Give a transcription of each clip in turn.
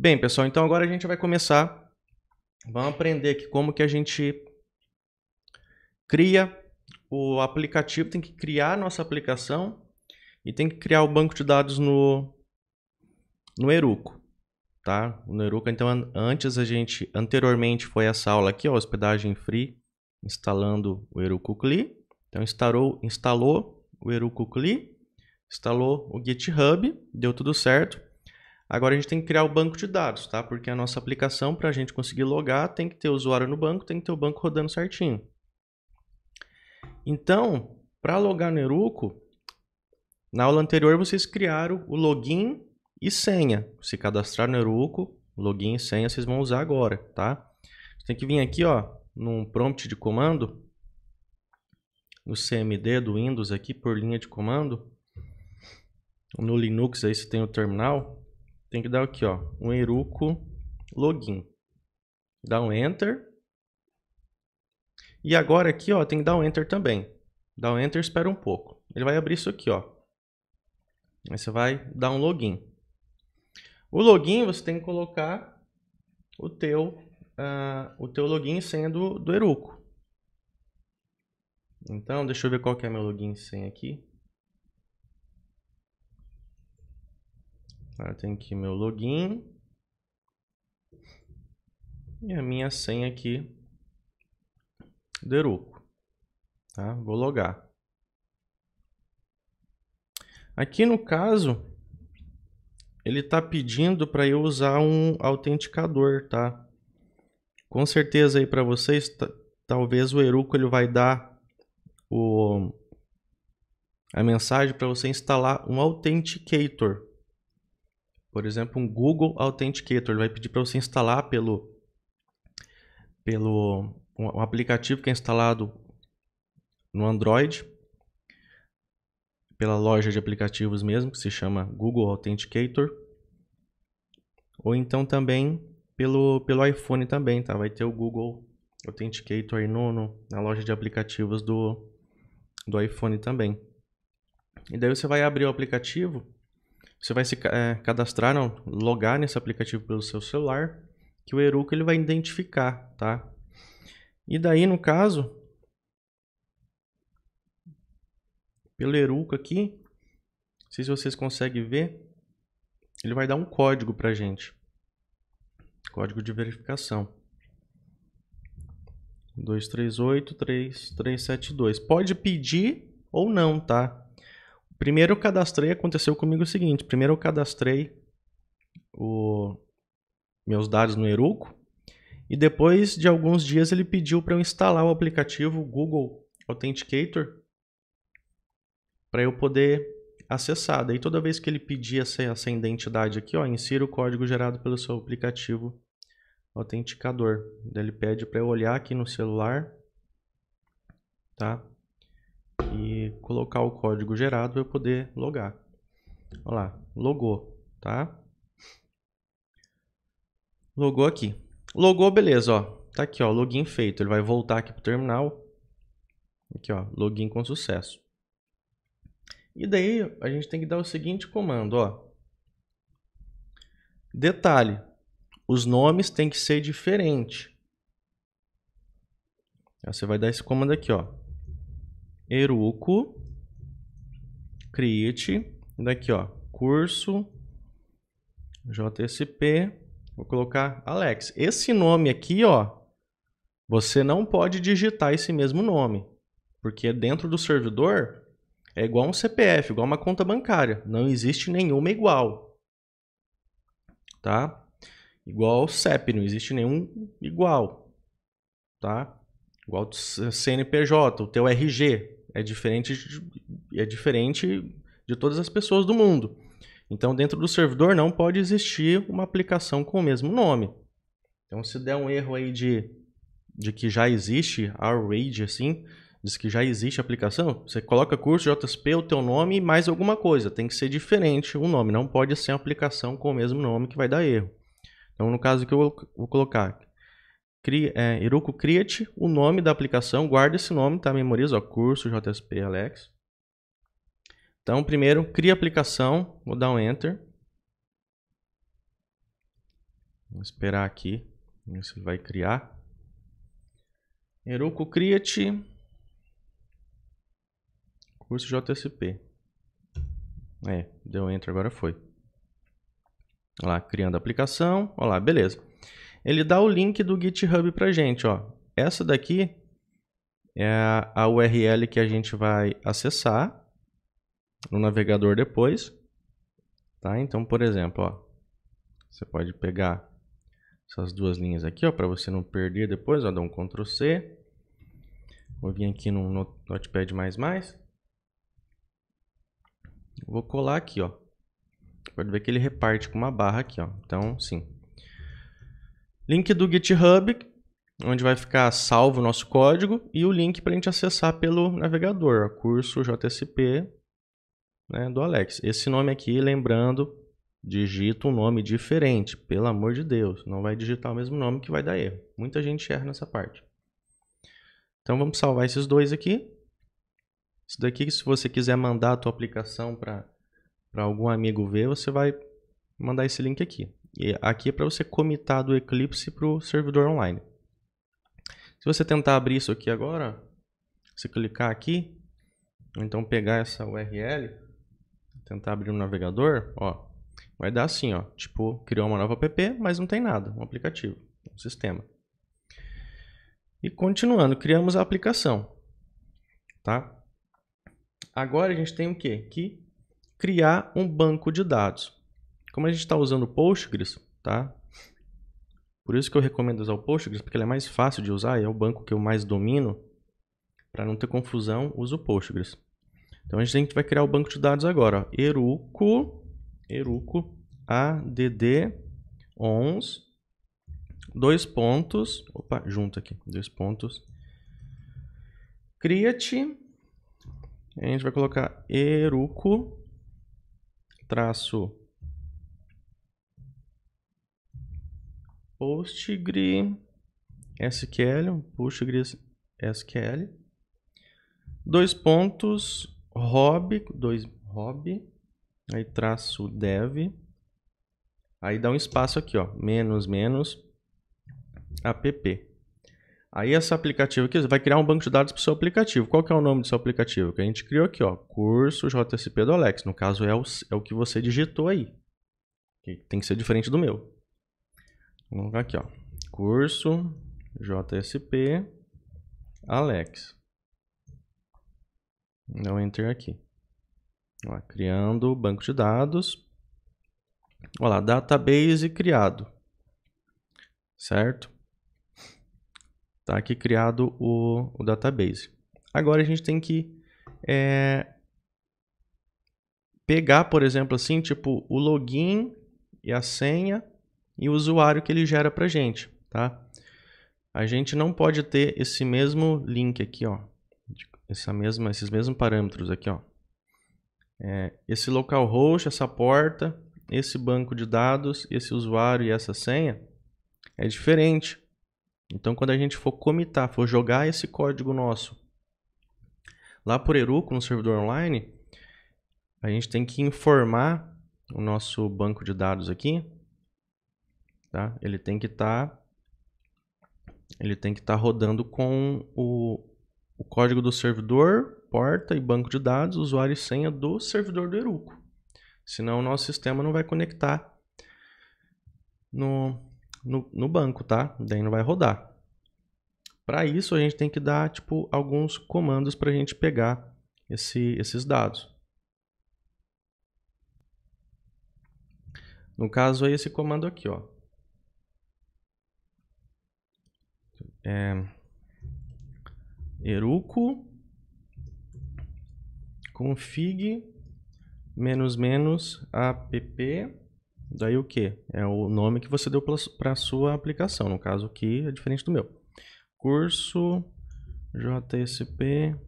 Bem, pessoal, então agora a gente vai começar. Vamos aprender aqui como que a gente cria o aplicativo, tem que criar a nossa aplicação e tem que criar o banco de dados no, no Eruco, tá? No Heroku. então, antes a gente, anteriormente foi essa aula aqui, ó, hospedagem free, instalando o Eruco CLI. Então, instalou, instalou o Eruco CLI, instalou o GitHub, deu tudo certo. Agora a gente tem que criar o banco de dados, tá? Porque a nossa aplicação, para a gente conseguir logar, tem que ter o usuário no banco, tem que ter o banco rodando certinho. Então, para logar no Heroku, na aula anterior vocês criaram o login e senha. Se cadastrar no Heroku, login e senha vocês vão usar agora, tá? Você tem que vir aqui, ó, num prompt de comando, no CMD do Windows aqui por linha de comando. No Linux aí você tem o terminal, tem que dar aqui, ó, um eruco login. Dá um enter. E agora aqui, ó, tem que dar um enter também. Dá um enter, espera um pouco. Ele vai abrir isso aqui, ó. Aí você vai dar um login. O login você tem que colocar o teu, uh, o teu login senha do Eruco. Então, deixa eu ver qual que é meu login sem aqui. Tá? Tem aqui meu login. E a minha senha aqui do Heroku. Tá? Vou logar. Aqui no caso, ele está pedindo para eu usar um autenticador, tá? Com certeza aí para vocês, talvez o Heroku ele vai dar o a mensagem para você instalar um authenticator, por exemplo, um Google Authenticator, ele vai pedir para você instalar pelo pelo um aplicativo que é instalado no Android pela loja de aplicativos mesmo, que se chama Google Authenticator, ou então também pelo, pelo iPhone também, tá? Vai ter o Google Authenticator aí no, no, na loja de aplicativos do, do iPhone também. E daí você vai abrir o aplicativo você vai se é, cadastrar, não, logar nesse aplicativo pelo seu celular, que o Heroku ele vai identificar, tá? E daí, no caso, pelo Heroku aqui, não sei se vocês conseguem ver, ele vai dar um código pra gente. Código de verificação. 238332. Pode pedir ou não, tá? Primeiro eu cadastrei, aconteceu comigo o seguinte: primeiro eu cadastrei o, meus dados no Heroku e depois de alguns dias ele pediu para eu instalar o aplicativo Google Authenticator para eu poder acessar. Daí toda vez que ele pedir essa, essa identidade aqui, ó, insira o código gerado pelo seu aplicativo autenticador. Daí ele pede para eu olhar aqui no celular, tá? e colocar o código gerado para eu poder logar. Olha lá, logou, tá? Logou aqui. Logou, beleza, ó. Tá aqui, ó, login feito. Ele vai voltar aqui pro terminal. Aqui, ó, login com sucesso. E daí a gente tem que dar o seguinte comando, ó. Detalhe, os nomes têm que ser diferentes. Você vai dar esse comando aqui, ó. Eruco, create, daqui ó, curso JSP, vou colocar Alex. Esse nome aqui, ó, você não pode digitar esse mesmo nome, porque dentro do servidor é igual um CPF, igual uma conta bancária, não existe nenhuma igual. Tá? Igual o CEP, não existe nenhum igual. Tá? Igual o CNPJ, o teu RG, é diferente de, é diferente de todas as pessoas do mundo. Então, dentro do servidor não pode existir uma aplicação com o mesmo nome. Então, se der um erro aí de, de que já existe RRage, assim, diz que já existe aplicação, você coloca curso JSP, o teu nome e mais alguma coisa. Tem que ser diferente o nome, não pode ser uma aplicação com o mesmo nome que vai dar erro. Então, no caso que eu vou colocar cria, é, Heroku Create, o nome da aplicação, guarda esse nome, tá? Memoriza, ó, curso JSP Alex. Então, primeiro, cria aplicação, vou dar um Enter. Vou esperar aqui, ver se ele vai criar. Heroku Create, curso JSP. É, deu Enter, agora foi. Olha lá, criando a aplicação. Olha lá, beleza ele dá o link do GitHub para gente. Ó. Essa daqui é a URL que a gente vai acessar no navegador depois. Tá? Então, por exemplo, ó, você pode pegar essas duas linhas aqui para você não perder depois. Ó, dá um Ctrl C. Vou vir aqui no Notepad++. Vou colar aqui. ó. Pode ver que ele reparte com uma barra aqui. ó. Então, sim, Link do GitHub, onde vai ficar salvo o nosso código, e o link para a gente acessar pelo navegador, curso JSP né, do Alex. Esse nome aqui, lembrando, digita um nome diferente, pelo amor de Deus. Não vai digitar o mesmo nome que vai dar erro. Muita gente erra nessa parte. Então vamos salvar esses dois aqui. Isso daqui, se você quiser mandar a tua aplicação para algum amigo ver, você vai mandar esse link aqui. E aqui é para você comitar do Eclipse para o servidor online. Se você tentar abrir isso aqui agora, você clicar aqui, então pegar essa URL, tentar abrir no navegador, ó, vai dar assim, ó, tipo, criou uma nova app, mas não tem nada, um aplicativo, um sistema. E continuando, criamos a aplicação, tá? Agora a gente tem o quê? Que criar um banco de dados. Como a gente está usando Postgres, tá? Por isso que eu recomendo usar o Postgres, porque ele é mais fácil de usar e é o banco que eu mais domino. Para não ter confusão, uso o Postgres. Então a gente vai criar o banco de dados agora. Ó. Eruco, Eruco add 11, dois pontos, opa, junto aqui, dois pontos. Create, a gente vai colocar eruco traço PostgreSQL, PostgreSQL, Dois pontos, hobby, dois hobby, aí traço dev. Aí dá um espaço aqui, ó, menos menos app. Aí esse aplicativo aqui vai criar um banco de dados para o seu aplicativo. Qual que é o nome do seu aplicativo? Que a gente criou aqui, ó, curso JSP do Alex. No caso é o, é o que você digitou aí. Que tem que ser diferente do meu. Vou colocar aqui, ó. Curso JSP Alex. Dá um enter aqui. Ó, criando banco de dados. Olha lá, database criado. Certo? Tá aqui criado o, o database. Agora a gente tem que é, pegar, por exemplo, assim, tipo o login e a senha e o usuário que ele gera para gente, tá? A gente não pode ter esse mesmo link aqui, ó, essa mesma, esses mesmos parâmetros aqui, ó. É, esse localhost, essa porta, esse banco de dados, esse usuário e essa senha é diferente. Então, quando a gente for comitar, for jogar esse código nosso lá por Heroku, no servidor online, a gente tem que informar o nosso banco de dados aqui Tá? Ele tem que estar tá, ele tem que estar tá rodando com o, o código do servidor, porta e banco de dados, usuário e senha do servidor do Heruco. Senão o nosso sistema não vai conectar no, no, no banco, tá? Daí não vai rodar. Para isso a gente tem que dar tipo alguns comandos para a gente pegar esse, esses dados. No caso é esse comando aqui, ó. é, eruco config menos menos app daí o que é o nome que você deu para sua aplicação no caso aqui é diferente do meu curso JSP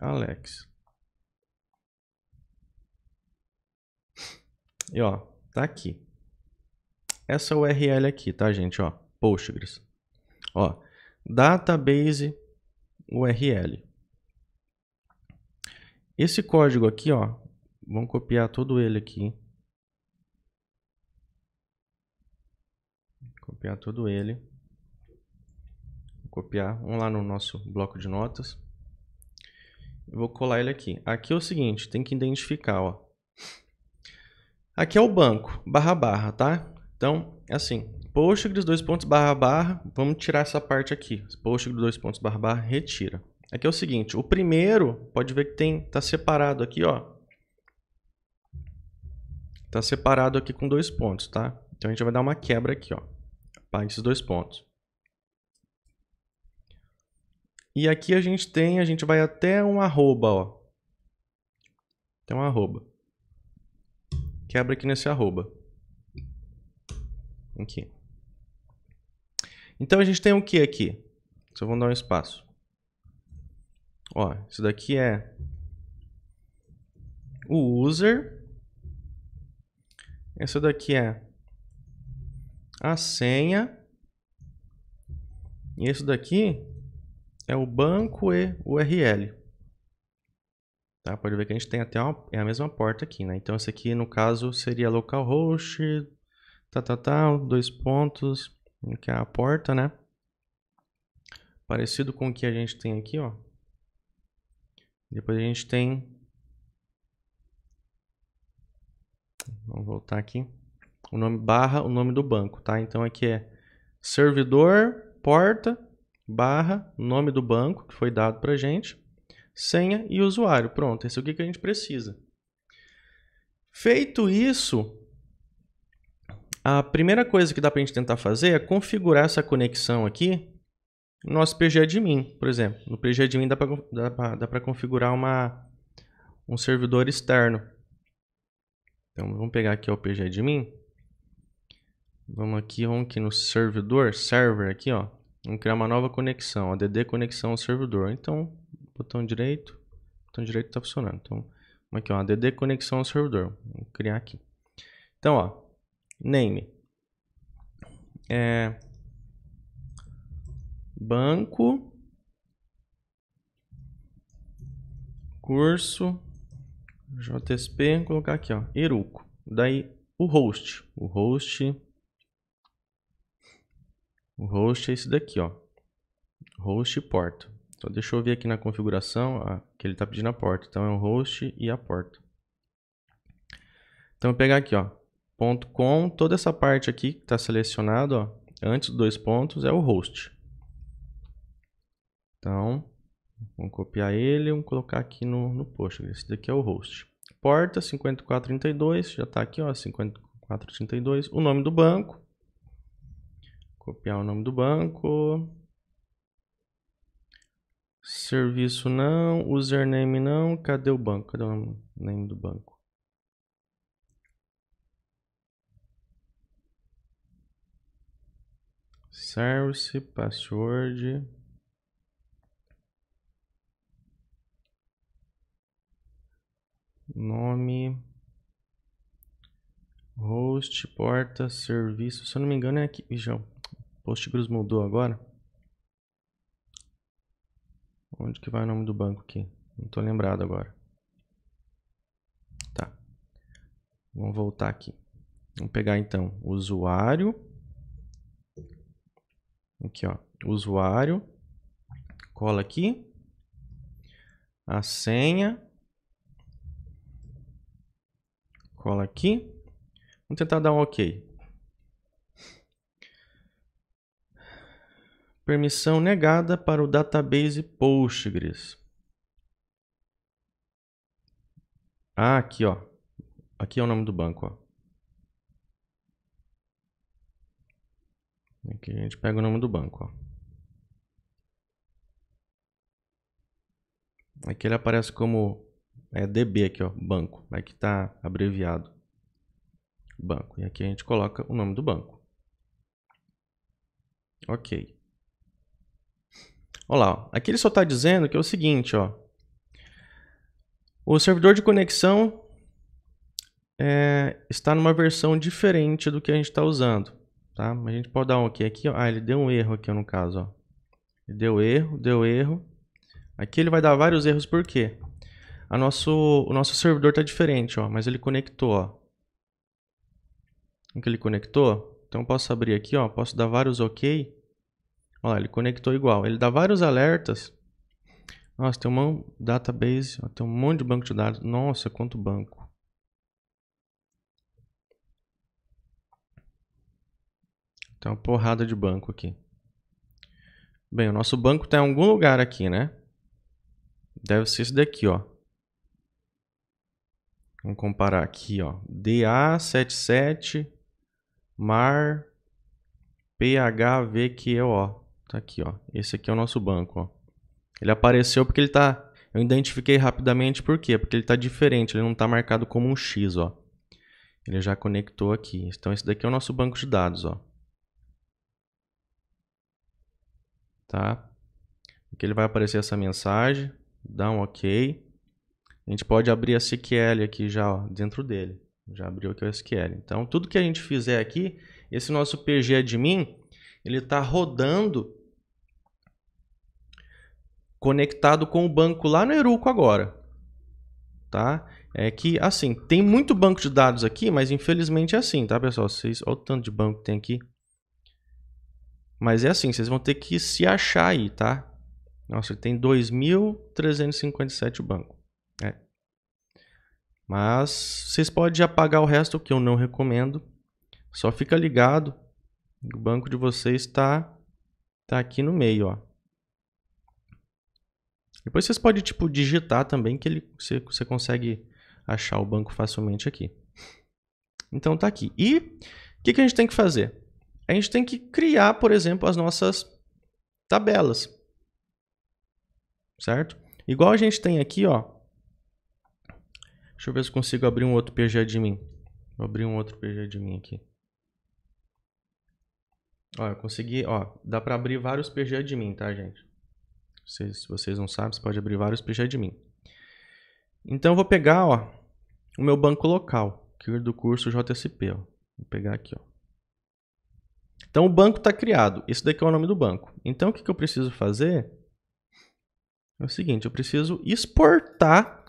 Alex e ó tá aqui essa URL aqui tá gente ó Postgres ó database URL. Esse código aqui, ó, vamos copiar todo ele aqui. Copiar todo ele. copiar, vamos lá no nosso bloco de notas. vou colar ele aqui. Aqui é o seguinte, tem que identificar, ó. Aqui é o banco, barra barra, tá? Então, é assim, Postgres, dois pontos, barra, barra, vamos tirar essa parte aqui. Postgres, dois pontos, barra, barra, retira. Aqui é o seguinte, o primeiro, pode ver que tem, tá separado aqui, ó. Tá separado aqui com dois pontos, tá? Então a gente vai dar uma quebra aqui, ó. Apaga esses dois pontos. E aqui a gente tem, a gente vai até um arroba, ó. Tem um arroba. Quebra aqui nesse arroba. Aqui. Então a gente tem o que aqui? Só vamos dar um espaço. Ó, isso daqui é o user. Essa daqui é a senha. E esse daqui é o banco e URL. Tá? Pode ver que a gente tem até uma, é a mesma porta aqui, né? Então esse aqui no caso seria localhost, tá, tá, tá, dois pontos, que é a porta, né? Parecido com o que a gente tem aqui, ó. Depois a gente tem... Vamos voltar aqui. O nome barra, o nome do banco, tá? Então aqui é servidor, porta, barra, nome do banco que foi dado pra gente, senha e usuário. Pronto, esse é o que a gente precisa. Feito isso, a primeira coisa que dá para a gente tentar fazer é configurar essa conexão aqui no nosso pgadmin, por exemplo. No pgadmin dá para configurar uma, um servidor externo. Então vamos pegar aqui ó, o pgadmin. Vamos aqui, vamos aqui no servidor, server aqui, ó. Vamos criar uma nova conexão, ó, DD conexão ao servidor. Então, botão direito, botão direito está funcionando. Então, vamos aqui, ó, DD conexão ao servidor. Vamos criar aqui. Então, ó, name. É, banco, curso, JSP, vou colocar aqui, ó, Eruco. Daí o host, o host, o host é esse daqui, ó, host e porta. Só deixa eu ver aqui na configuração ó, que ele está pedindo a porta. Então é o host e a porta. Então eu vou pegar aqui, ó, ponto com, toda essa parte aqui que está selecionada, antes dos dois pontos, é o host. Então, vamos copiar ele e vamos colocar aqui no, no post. Esse daqui é o host. Porta 5432, já está aqui, ó, 5432. O nome do banco. Copiar o nome do banco. Serviço não, username não. Cadê o banco? Cadê o nome do banco? service, password. Nome. Host, porta, serviço. Se eu não me engano é aqui. Já, Postgres mudou agora. Onde que vai o nome do banco aqui? Não tô lembrado agora. Tá. Vamos voltar aqui. Vamos pegar então usuário Aqui, ó, usuário, cola aqui, a senha, cola aqui. Vamos tentar dar um OK. Permissão negada para o database Postgres. Ah, aqui, ó. Aqui é o nome do banco, ó. Aqui a gente pega o nome do banco, ó. Aqui ele aparece como é, DB aqui, ó, banco. Aqui está abreviado banco. E aqui a gente coloca o nome do banco. Ok. Olha lá, aqui ele só está dizendo que é o seguinte, ó. O servidor de conexão é, está numa versão diferente do que a gente está usando tá? A gente pode dar um OK aqui, ó. Ah, ele deu um erro aqui no caso, ó. Ele deu erro, deu erro. Aqui ele vai dar vários erros, por quê? A nosso, o nosso servidor tá diferente, ó, mas ele conectou, ó. Que ele conectou, então posso abrir aqui, ó, posso dar vários ok. Ó, ele conectou igual. Ele dá vários alertas. Nossa, tem um database, ó, tem um monte de banco de dados. Nossa, quanto banco. Tem uma porrada de banco aqui. Bem, o nosso banco está em algum lugar aqui, né? Deve ser esse daqui, ó. Vamos comparar aqui, ó. DA77 MAR PHVQO. Tá aqui, ó. Esse aqui é o nosso banco, ó. Ele apareceu porque ele tá... Eu identifiquei rapidamente por quê? Porque ele tá diferente, ele não tá marcado como um X, ó. Ele já conectou aqui. Então esse daqui é o nosso banco de dados, ó. tá? Aqui ele vai aparecer essa mensagem, dá um OK. A gente pode abrir a SQL aqui já ó, dentro dele. Já abriu aqui o SQL. Então, tudo que a gente fizer aqui, esse nosso pgadmin, ele está rodando conectado com o banco lá no Eruco agora. Tá? É que, assim, tem muito banco de dados aqui, mas infelizmente é assim, tá, pessoal? Vocês, olha o tanto de banco que tem aqui. Mas é assim, vocês vão ter que se achar aí, tá? Nossa, tem 2.357 banco. Né? Mas vocês podem apagar o resto, que eu não recomendo. Só fica ligado. O banco de vocês está tá aqui no meio, ó. Depois vocês podem tipo digitar também que ele você, você consegue achar o banco facilmente aqui. Então tá aqui. E o que, que a gente tem que fazer? a gente tem que criar, por exemplo, as nossas tabelas. Certo? Igual a gente tem aqui, ó. Deixa eu ver se consigo abrir um outro PG Admin. Vou abrir um outro PG Admin aqui. Ó, eu consegui, ó, dá para abrir vários PG Admin, tá, gente? Se, se vocês não sabem, você pode abrir vários PG Admin. Então eu vou pegar, ó, o meu banco local, que é do curso JSP, ó. Vou pegar aqui, ó. Então o banco está criado. esse daqui é o nome do banco. Então o que, que eu preciso fazer? É o seguinte, eu preciso exportar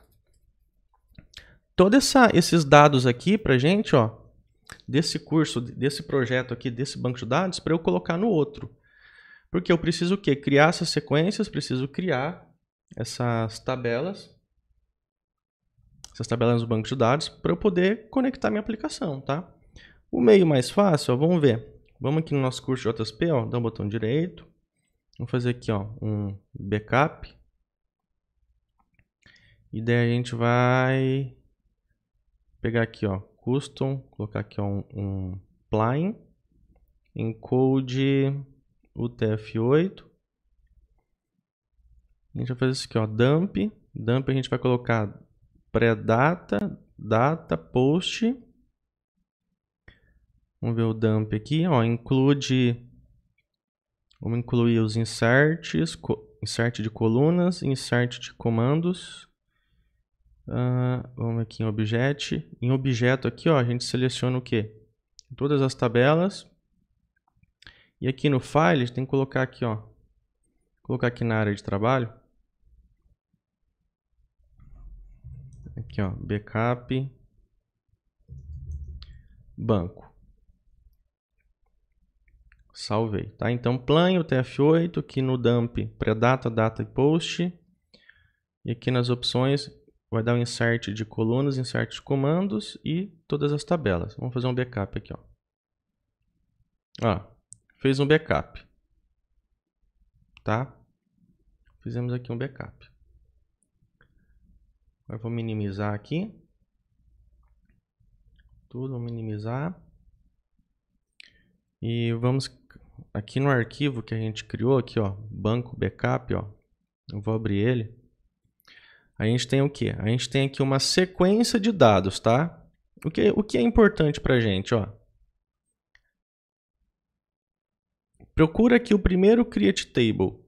todos esses dados aqui para gente, ó, desse curso, desse projeto aqui, desse banco de dados, para eu colocar no outro. Porque eu preciso o quê? Criar essas sequências, preciso criar essas tabelas, essas tabelas do banco de dados, para eu poder conectar minha aplicação, tá? O meio mais fácil, ó, vamos ver. Vamos aqui no nosso curso JSP, ó, dá um botão direito. Vamos fazer aqui, ó, um backup. E daí a gente vai pegar aqui, ó, custom, colocar aqui ó, um, um encode UTF-8. A gente vai fazer isso aqui, ó, dump. Dump a gente vai colocar pré-data, data, post Vamos ver o dump aqui, ó, include... Vamos incluir os inserts, insert de colunas, insert de comandos. Uh, vamos aqui em objeto. Em objeto aqui, ó, a gente seleciona o quê? Todas as tabelas. E aqui no file, a gente tem que colocar aqui, ó. Colocar aqui na área de trabalho. Aqui, ó, backup. Banco. Salvei, tá? Então, plan o TF8, aqui no dump, pré data data e post. E aqui nas opções vai dar o um insert de colunas, insert de comandos e todas as tabelas. Vamos fazer um backup aqui, ó. Ó, fez um backup. Tá? Fizemos aqui um backup. Agora vou minimizar aqui. Tudo, vou minimizar. E vamos aqui no arquivo que a gente criou aqui, ó, banco backup, ó, eu vou abrir ele. A gente tem o que? A gente tem aqui uma sequência de dados, tá? O que, o que é importante para a gente, ó? Procura aqui o primeiro create table.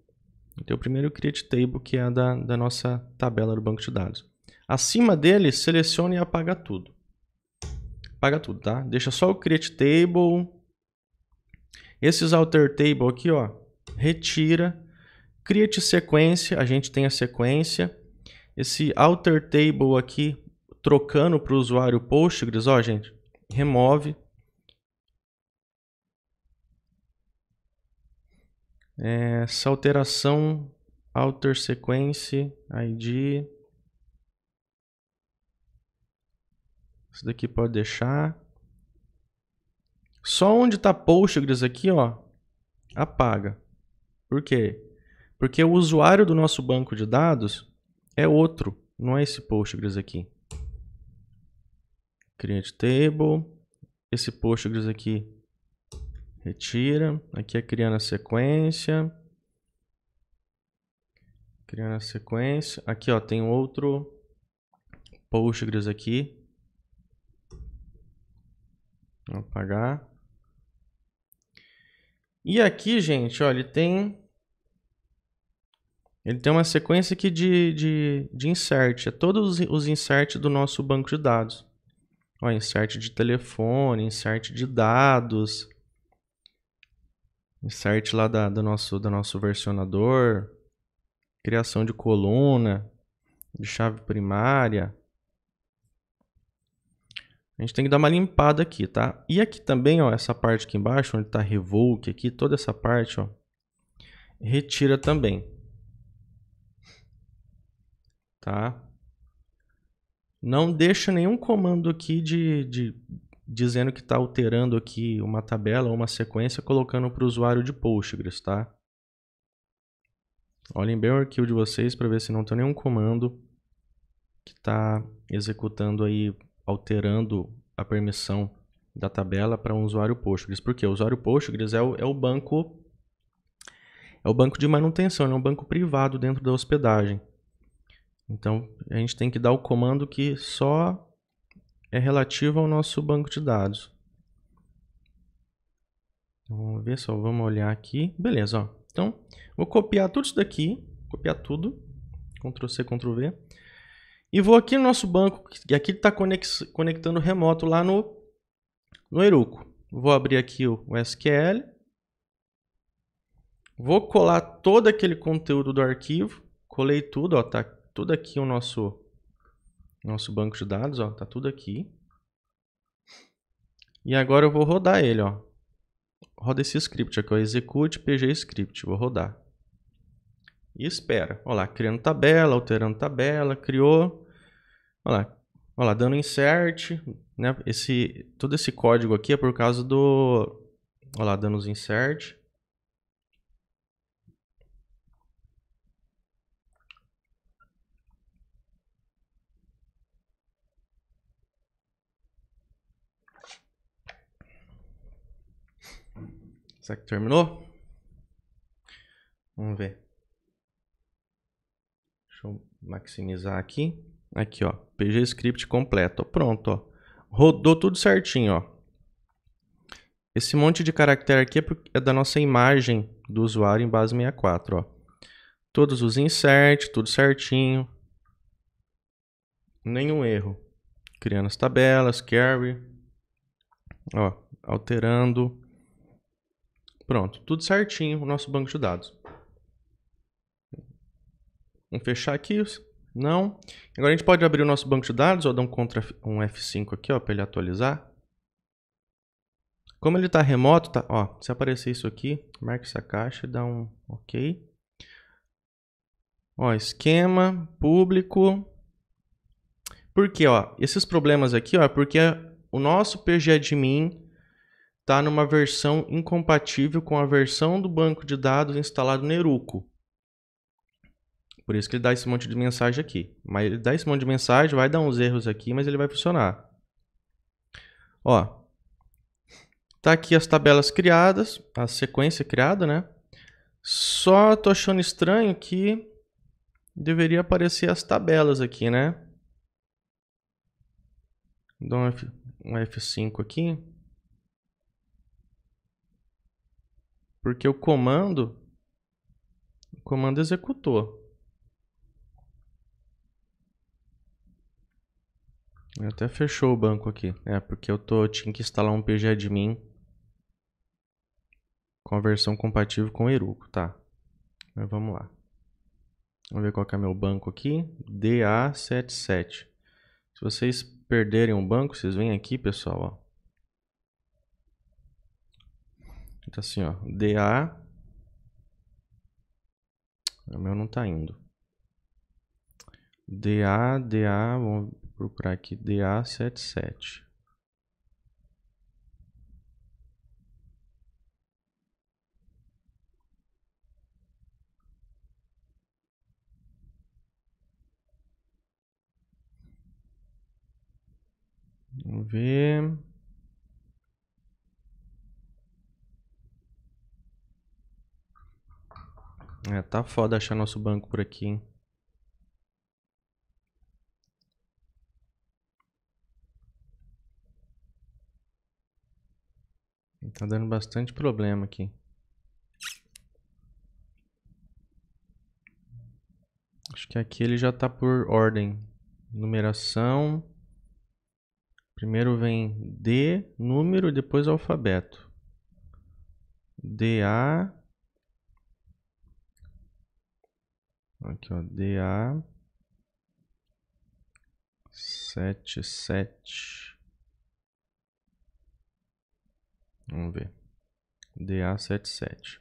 Então, o primeiro create table que é da, da nossa tabela do banco de dados. Acima dele, selecione e apaga tudo. Apaga tudo, tá? Deixa só o create table, esses alter table aqui, ó, retira, create sequência, a gente tem a sequência. Esse alter table aqui, trocando para o usuário Postgres, ó, gente, remove. É, essa alteração alter sequence ID. Isso daqui pode deixar. Só onde está Postgres aqui, ó, apaga. Por quê? Porque o usuário do nosso banco de dados é outro, não é esse Postgres aqui. Create table, esse Postgres aqui retira, aqui é criando a sequência, criando a sequência, aqui ó, tem outro Postgres aqui, vou apagar, e aqui, gente, olha, ele tem... Ele tem uma sequência aqui de, de, de insert. É todos os inserts do nosso banco de dados. Ó, insert de telefone, insert de dados. Insert lá da, do, nosso, do nosso versionador. Criação de coluna, de chave primária. A gente tem que dar uma limpada aqui, tá? E aqui também, ó, essa parte aqui embaixo, onde tá revoke aqui, toda essa parte, ó, retira também. Tá? Não deixa nenhum comando aqui de, de dizendo que tá alterando aqui uma tabela ou uma sequência, colocando para o usuário de Postgres, tá? Olhem bem o arquivo de vocês para ver se não tem nenhum comando que tá executando aí alterando a permissão da tabela para um usuário Postgres. Por quê? O usuário Postgres é o, é o banco é o banco de manutenção, é um banco privado dentro da hospedagem. Então, a gente tem que dar o comando que só é relativo ao nosso banco de dados. Então, vamos ver só, vamos olhar aqui. Beleza, ó. Então, vou copiar tudo isso daqui, copiar tudo, Ctrl C, Ctrl V. E vou aqui no nosso banco, e aqui está conectando remoto lá no, no Heroku. Vou abrir aqui o, SQL. Vou colar todo aquele conteúdo do arquivo. Colei tudo, ó, tá tudo aqui o nosso nosso banco de dados, ó, tá tudo aqui. E agora eu vou rodar ele, ó. Roda esse script aqui, ó, execute pg script, vou rodar. E espera. Ó lá, criando tabela, alterando tabela, criou. Olha lá. Olha lá, dando insert, né? Esse, todo esse código aqui é por causa do... Olha lá, dando os insert. Será que terminou? Vamos ver. Deixa eu maximizar aqui. Aqui, ó, PG Script completo. pronto, ó. Rodou tudo certinho, ó. Esse monte de caractere aqui é, é da nossa imagem do usuário em base 64, ó. Todos os insert, tudo certinho. Nenhum erro. Criando as tabelas, carry. Ó, alterando. Pronto, tudo certinho o nosso banco de dados. Vamos fechar aqui. Não. Agora a gente pode abrir o nosso banco de dados, ou dar um, contra, um F5 aqui, ó, para ele atualizar. Como ele está remoto, tá, ó, se aparecer isso aqui, marca essa caixa e dá um OK. Ó, esquema, público. Por quê? Ó, esses problemas aqui, ó, porque o nosso pgadmin está numa versão incompatível com a versão do banco de dados instalado no Eruco. Por isso que ele dá esse monte de mensagem aqui. Mas ele dá esse monte de mensagem, vai dar uns erros aqui, mas ele vai funcionar. Ó. Tá aqui as tabelas criadas, a sequência criada, né? Só tô achando estranho que deveria aparecer as tabelas aqui, né? Dá um, F, um F5 aqui. Porque o comando o comando executou. Até fechou o banco aqui. É, porque eu, tô, tinha que instalar um pgadmin com a versão compatível com o tá. Mas vamos lá. Vamos ver qual que é meu banco aqui. DA77. Se vocês perderem um banco, vocês vêm aqui, pessoal, ó. Então assim, ó. DA... O meu não tá indo. DA, DA, vamos procurar aqui DA77. Vamos ver. É, tá foda achar nosso banco por aqui, hein? Tá dando bastante problema aqui. Acho que aqui ele já tá por ordem. Numeração. Primeiro vem D, número depois alfabeto. DA. Aqui, ó. DA. sete sete Vamos ver. DA77.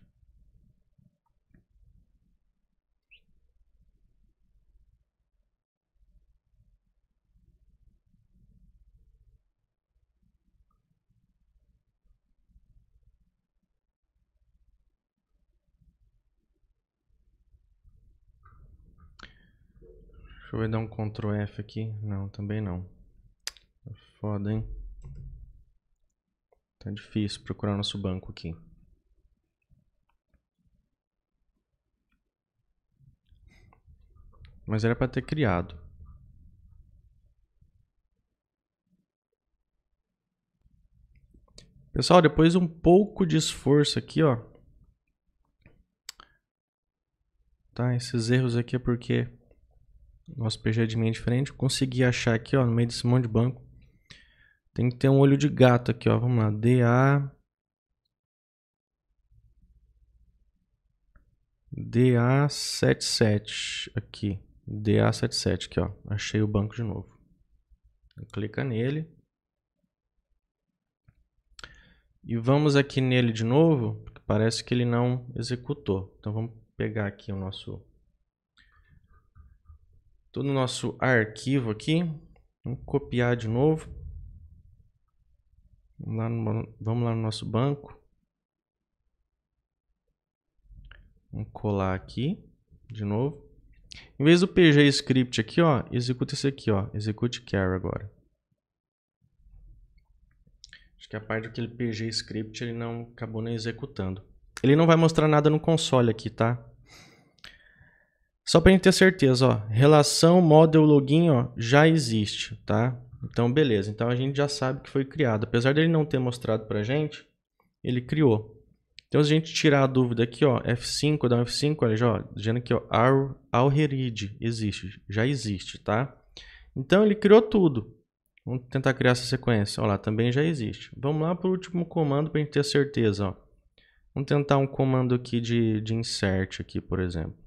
Deixa eu ver dar um Ctrl F aqui. Não, também não. Tá foda, hein? Tá difícil procurar nosso banco aqui. Mas era para ter criado. Pessoal, depois um pouco de esforço aqui, ó. Tá, esses erros aqui é porque nosso PG é diferente. Consegui achar aqui, ó, no meio desse monte de banco, tem que ter um olho de gato aqui, ó. Vamos lá. DA. DA77 aqui. DA77 aqui, ó. Achei o banco de novo. Clica nele. E vamos aqui nele de novo, porque parece que ele não executou. Então vamos pegar aqui o nosso todo o nosso arquivo aqui. Vamos copiar de novo. Vamos lá no, vamos lá no nosso banco. Vamos colar aqui de novo. Em vez do PG script aqui, ó, executa esse aqui, ó, execute care agora. Acho que a parte daquele PG script ele não acabou nem executando. Ele não vai mostrar nada no console aqui, tá? Só para gente ter certeza, ó, relação model login, ó, já existe, tá? Então, beleza. Então a gente já sabe que foi criado. Apesar dele não ter mostrado pra gente, ele criou. Então, se a gente tirar a dúvida aqui, ó, F5, dá um F5, olha já, ó, dizendo que ó, Alherid existe, já existe, tá? Então, ele criou tudo. Vamos tentar criar essa sequência. Olha lá, também já existe. Vamos lá para o último comando para a gente ter certeza, ó. Vamos tentar um comando aqui de, de insert aqui, por exemplo.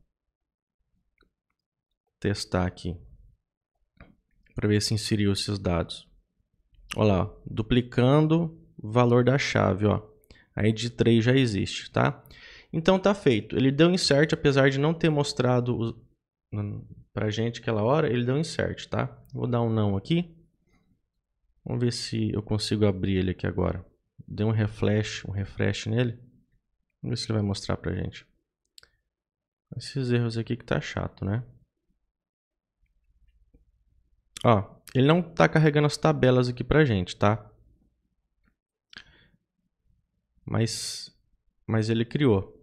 Testar aqui para ver se inseriu esses dados. Olha lá, duplicando o valor da chave, ó. A id 3 já existe, tá? Então tá feito. Ele deu insert, apesar de não ter mostrado pra gente aquela hora, ele deu insert, tá? Vou dar um não aqui. Vamos ver se eu consigo abrir ele aqui agora. Deu um refresh, um refresh nele. Vamos ver se ele vai mostrar pra gente. Esses erros aqui que tá chato, né? Ó, ele não está carregando as tabelas aqui a gente, tá? Mas, mas ele criou.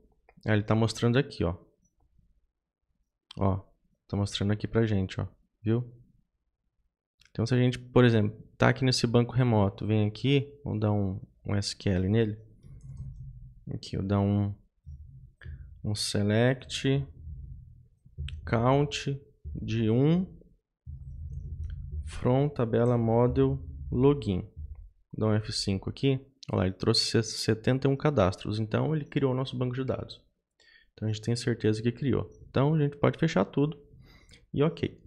Ele está mostrando aqui, ó. Ó, está mostrando aqui a gente, ó. Viu? Então, se a gente, por exemplo, tá aqui nesse banco remoto, vem aqui, vamos dar um, um SQL nele. Aqui, eu dar um, um select count de 1 from tabela model login. Dá um F5 aqui. Olha lá, ele trouxe 71 cadastros. Então, ele criou o nosso banco de dados. Então, a gente tem certeza que criou. Então, a gente pode fechar tudo e ok.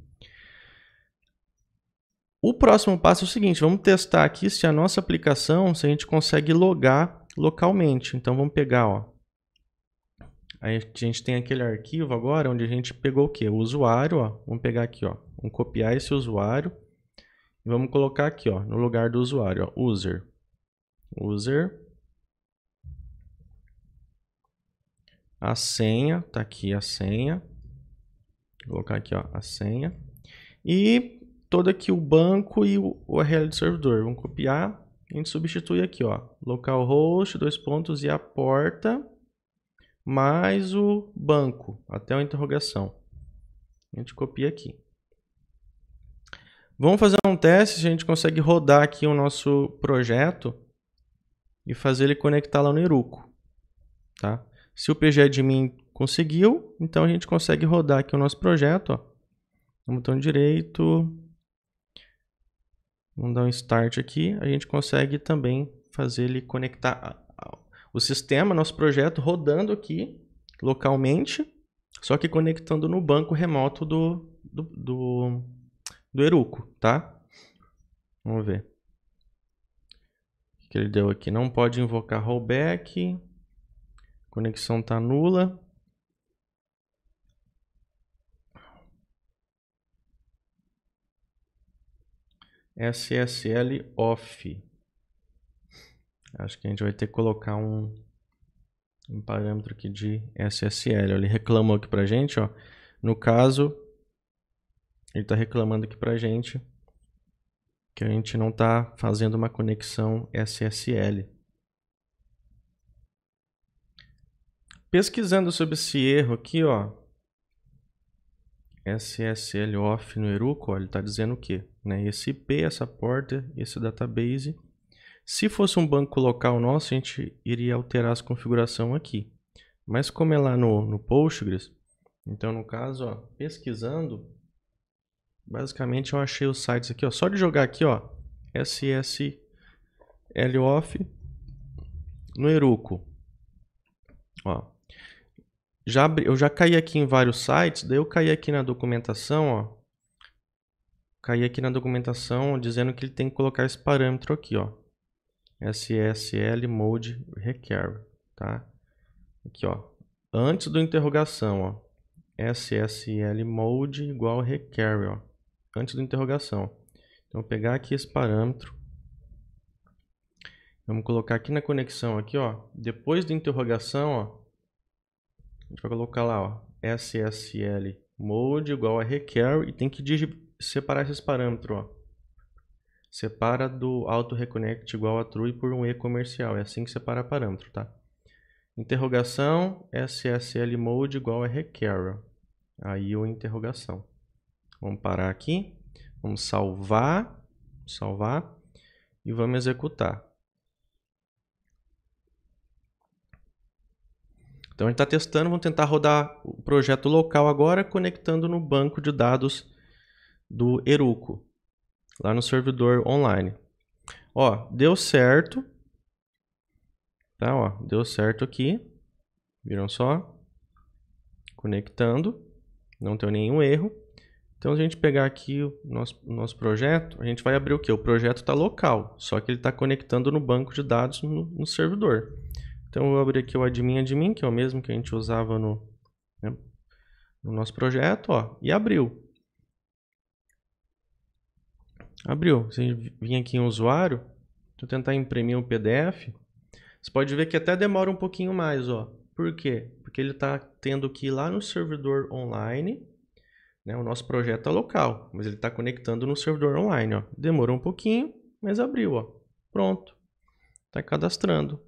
O próximo passo é o seguinte, vamos testar aqui se a nossa aplicação, se a gente consegue logar localmente. Então, vamos pegar, ó. Aí a gente tem aquele arquivo agora onde a gente pegou o que? O usuário, ó. Vamos pegar aqui, ó. Vamos copiar esse usuário e vamos colocar aqui, ó, no lugar do usuário, ó, user. User. A senha, tá aqui a senha. Vou colocar aqui, ó, a senha. E todo aqui o banco e o URL do servidor. Vamos copiar. A gente substitui aqui, ó, localhost, dois pontos e a porta mais o banco, até a interrogação. A gente copia aqui. Vamos fazer um teste se a gente consegue rodar aqui o nosso projeto e fazer ele conectar lá no Iruco. Tá? Se o pgadmin conseguiu, então a gente consegue rodar aqui o nosso projeto. Ó. No botão direito, vamos dar um start aqui. A gente consegue também fazer ele conectar o sistema, nosso projeto, rodando aqui localmente, só que conectando no banco remoto do, do, do do Eruco, tá? Vamos ver. O que ele deu aqui? Não pode invocar rollback. Conexão tá nula. SSL off. Acho que a gente vai ter que colocar um, um parâmetro aqui de SSL. Ele reclamou aqui pra gente, ó. No caso, ele está reclamando aqui para a gente que a gente não está fazendo uma conexão SSL. Pesquisando sobre esse erro aqui, ó. SSL off no Heroku, ele está dizendo o quê? Né? Esse IP, essa porta, esse database. Se fosse um banco local nosso, a gente iria alterar as configurações aqui. Mas como é lá no, no Postgres, então no caso, ó, pesquisando, Basicamente eu achei os sites aqui, ó. Só de jogar aqui, ó. SSL off no Eruco. Ó. Já abri, eu já caí aqui em vários sites, daí eu caí aqui na documentação, ó. Caí aqui na documentação dizendo que ele tem que colocar esse parâmetro aqui, ó. SSL mode require, tá? Aqui, ó. Antes do interrogação, ó. SSL mode igual require, ó antes da interrogação. Então, vou pegar aqui esse parâmetro. Vamos colocar aqui na conexão, aqui, ó. Depois da interrogação, ó. A gente vai colocar lá, ó. SSL mode igual a requer e tem que separar esses parâmetros, ó. Separa do auto reconnect igual a true por um e comercial. É assim que separa parâmetro, tá? Interrogação, SSL mode igual a requer. Aí o interrogação. Vamos parar aqui. Vamos salvar. Salvar. E vamos executar. Então a gente está testando, vamos tentar rodar o projeto local agora, conectando no banco de dados do Eruco, lá no servidor online. Ó, deu certo. Tá, ó, deu certo aqui. Viram só? Conectando. Não tem nenhum erro. Então, a gente pegar aqui o nosso, nosso projeto, a gente vai abrir o que? O projeto está local, só que ele está conectando no banco de dados no, no, servidor. Então, eu vou abrir aqui o admin admin, que é o mesmo que a gente usava no, né, no nosso projeto, ó, e abriu. Abriu. Se a gente vir aqui em usuário, vou tentar imprimir um PDF, você pode ver que até demora um pouquinho mais, ó. Por quê? Porque ele está tendo que ir lá no servidor online né? O nosso projeto é local, mas ele está conectando no servidor online. Ó. Demorou um pouquinho, mas abriu. Ó. Pronto. Está cadastrando.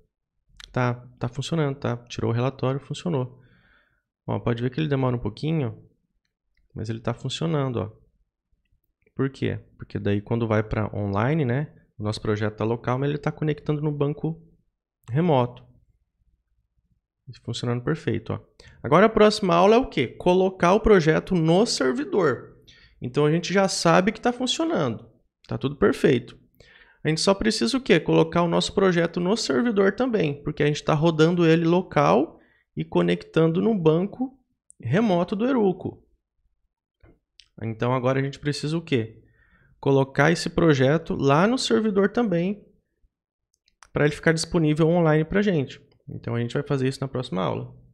Tá, tá funcionando, tá? Tirou o relatório, funcionou. Ó, pode ver que ele demora um pouquinho, mas ele está funcionando. Ó. Por quê? Porque daí quando vai para online, né? O nosso projeto está local, mas ele está conectando no banco remoto. Funcionando perfeito. Ó. Agora a próxima aula é o quê? Colocar o projeto no servidor. Então a gente já sabe que está funcionando. Está tudo perfeito. A gente só precisa o quê? Colocar o nosso projeto no servidor também, porque a gente está rodando ele local e conectando no banco remoto do Heroku. Então agora a gente precisa o quê? Colocar esse projeto lá no servidor também, para ele ficar disponível online para a gente. Então a gente vai fazer isso na próxima aula.